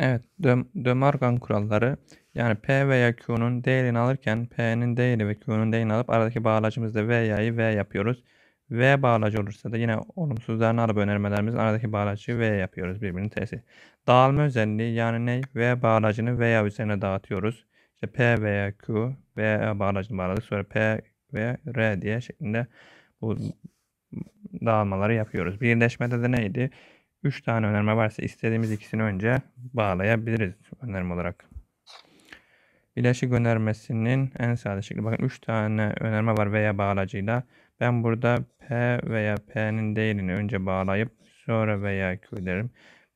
Evet, Dö Dömargan kuralları yani P veya Q'nun değerini alırken P'nin değeri ve Q'nun değerini alıp aradaki bağlacımızda V veya'yı V yapıyoruz. V bağlacı olursa da yine olumsuzlarını alıp önermelerimiz aradaki bağlacı V yapıyoruz birbirinin tersi. Dağılma özelliği yani ne? V bağlacını V üzerine dağıtıyoruz. İşte P veya Q V bağlacını bağladık. Sonra P ve R diye şeklinde bu dağılmaları yapıyoruz. Birleşmede de neydi? 3 tane önerme varsa istediğimiz ikisini önce bağlayabiliriz önerme olarak. Bileşik önermesinin en sade şekli. Bakın 3 tane önerme var veya bağlacıyla. Ben burada P veya P'nin değerini önce bağlayıp sonra veya Q derim.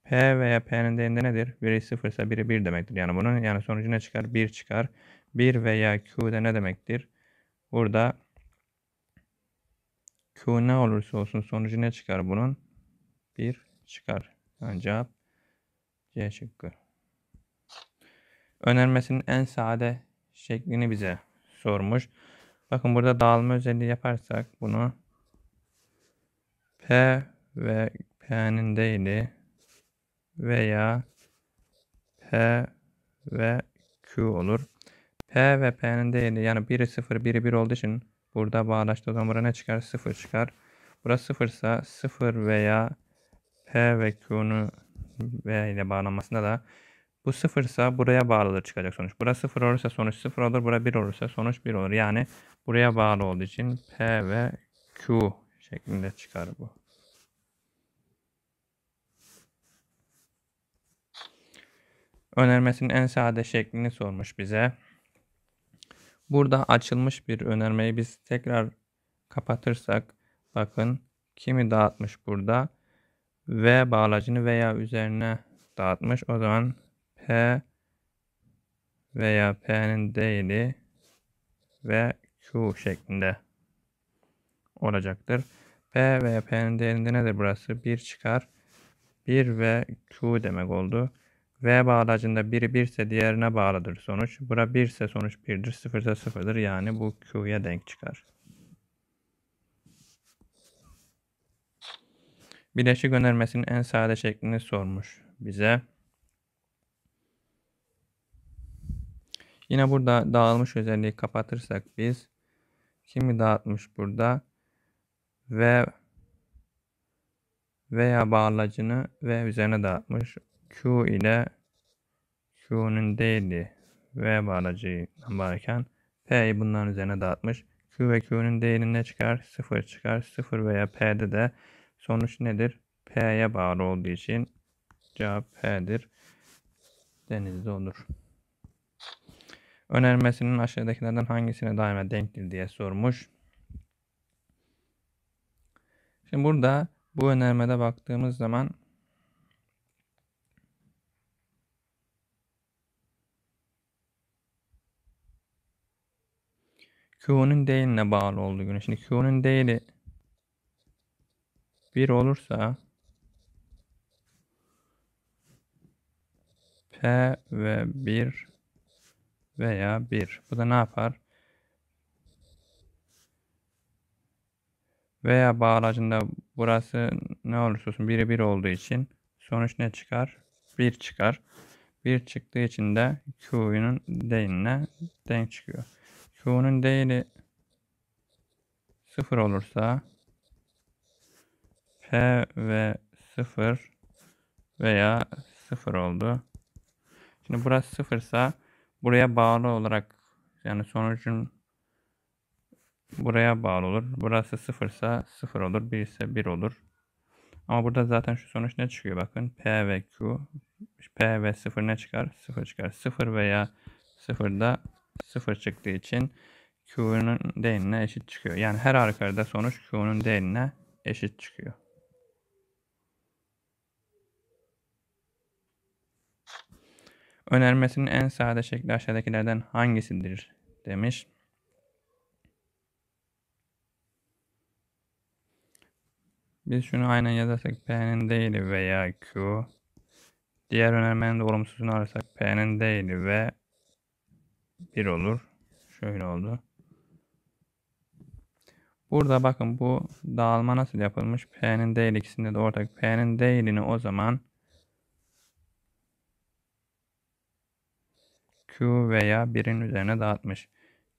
P veya P'nin değerinde nedir? Biri 0 ise biri 1 demektir. Yani bunun yani sonucu ne çıkar? 1 çıkar. 1 veya Q de ne demektir? Burada Q ne olursa olsun sonucu ne çıkar bunun? 1 çıkar. Yani cevap C şıkkı. Önermesinin en sade şeklini bize sormuş. Bakın burada dağılma özelliği yaparsak bunu P ve P'nin değili veya P ve Q olur. P ve P'nin değili yani biri 0 biri 1 olduğu için burada bağdaştı. zaman burada ne çıkar? 0 çıkar. Burası 0 ise 0 veya H ve Q'nu V ile bağlanmasında da bu sıfırsa buraya bağlıdır çıkacak sonuç. Burası sıfır olursa sonuç sıfır olur. Bura bir olursa sonuç bir olur. Yani buraya bağlı olduğu için P ve Q şeklinde çıkar bu. Önermesinin en sade şeklini sormuş bize. Burada açılmış bir önermeyi biz tekrar kapatırsak bakın kimi dağıtmış burada. V bağlacını veya üzerine dağıtmış. O zaman P veya P'nin değeri ve Q şeklinde olacaktır. P veya P'nin değerinde nedir burası? 1 çıkar. 1 ve Q demek oldu. V bağlacında biri 1 ise diğerine bağlıdır sonuç. Bura 1 ise sonuç 1'dir. 0 ise 0'dır. Yani bu Q'ya denk çıkar. Bileşik önermesinin en sade şeklini sormuş bize. Yine burada dağılmış özelliği kapatırsak biz kimi dağıtmış burada ve veya bağlacını ve üzerine dağıtmış. Q ile Q'nun değili V bağlacı varken P'yi bunların üzerine dağıtmış. Q ve Q'nun değili ne çıkar? 0 çıkar. 0 veya P'de de Sonuç nedir? P'ye bağlı olduğu için cevap P'dir. Denizde olur. Önermesinin aşağıdakilerden hangisine daima denktir diye sormuş. Şimdi burada bu önermede baktığımız zaman Q'nun değiline bağlı olduğu günü. Şimdi Q'nun değeri 1 olursa P ve 1 veya 1. Bu da ne yapar? Veya bağlacında burası ne olursa olsun biri 1 olduğu için sonuç ne çıkar? 1 çıkar. 1 çıktığı için de Q'nun değiline denk çıkıyor. Q'nun değeri 0 olursa S ve 0 veya 0 oldu. Şimdi burası 0 ise buraya bağlı olarak yani sonucun buraya bağlı olur. Burası 0 ise 0 olur. 1 ise 1 olur. Ama burada zaten şu sonuç ne çıkıyor bakın. P ve Q. P ve 0 ne çıkar? 0 çıkar. 0 veya 0 da 0 çıktığı için Q'nun değerine eşit çıkıyor. Yani her arkada sonuç Q'nun değerine eşit çıkıyor. Önermesinin en sade şekli aşağıdakilerden hangisidir demiş. Biz şunu aynen yazarsak P'nin değil veya Q. Diğer önermenin de olumsuzunu ararsak P'nin değil ve 1 olur. Şöyle oldu. Burada bakın bu dağılma nasıl yapılmış? P'nin değil ikisinde de ortak. P'nin değilini o zaman Q veya 1'in üzerine dağıtmış.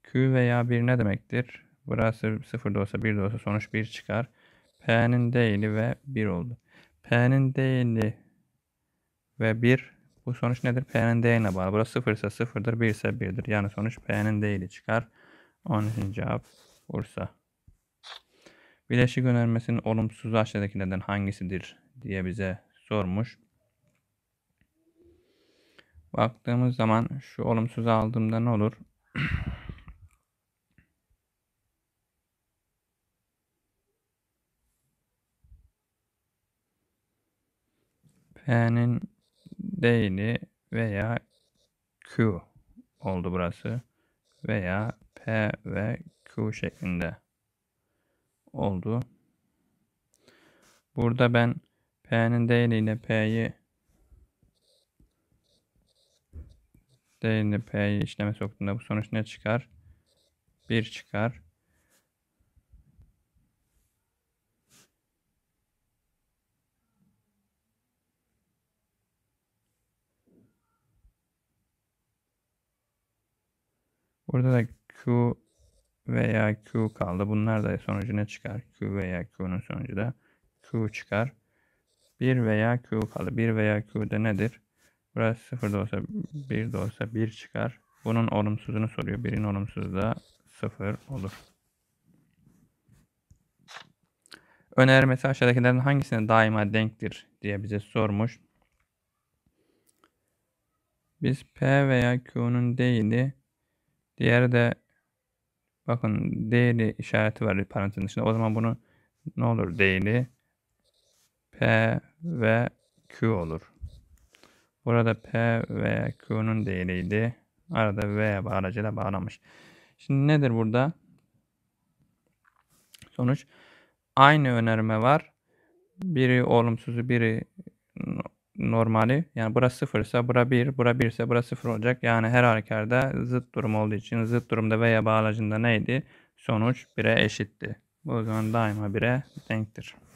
Q veya 1 ne demektir? Burası 0 da olsa 1 de olsa sonuç 1 çıkar. P'nin değili ve 1 oldu. P'nin değili ve 1 bu sonuç nedir? P'nin değiline bağlı. Burası 0 ise 0'dır, 1 ise 1'dir. Yani sonuç P'nin değili çıkar. Onun için cevap Bursa. Bileşik önermesinin olumsuzu aşağıdakilerden hangisidir diye bize sormuş. Baktığımız zaman şu olumsuzu aldığımda ne olur? P'nin değili veya Q oldu burası. Veya P ve Q şeklinde oldu. Burada ben P'nin değiliyle P'yi değerini P işleme soktuğunda bu sonuç ne çıkar? 1 çıkar. Burada da Q veya Q kaldı. Bunlar da sonucu ne çıkar? Q veya Q'nun sonucu da Q çıkar. 1 veya Q kaldı. 1 veya Q'da nedir? Burası 0 da olsa 1 de olsa 1 çıkar. Bunun olumsuzunu soruyor. Birin olumsuzu da 0 olur. Önermesi aşağıdakilerden hangisine daima denktir diye bize sormuş. Biz P veya Q'nun değili diğeri de bakın değili işareti var parantezin dışında. O zaman bunu ne olur değili P ve Q olur. Burada P ve Q'nun değeriydi. Arada V aracıyla bağlamış. Şimdi nedir burada? Sonuç. Aynı önerme var. Biri olumsuzu biri normali. Yani burası sıfırsa bura bir, bura birse bura sıfır olacak. Yani her halükarda zıt durum olduğu için zıt durumda veya bağlacında neydi? Sonuç bire eşitti. Bu zaman daima bire denktir.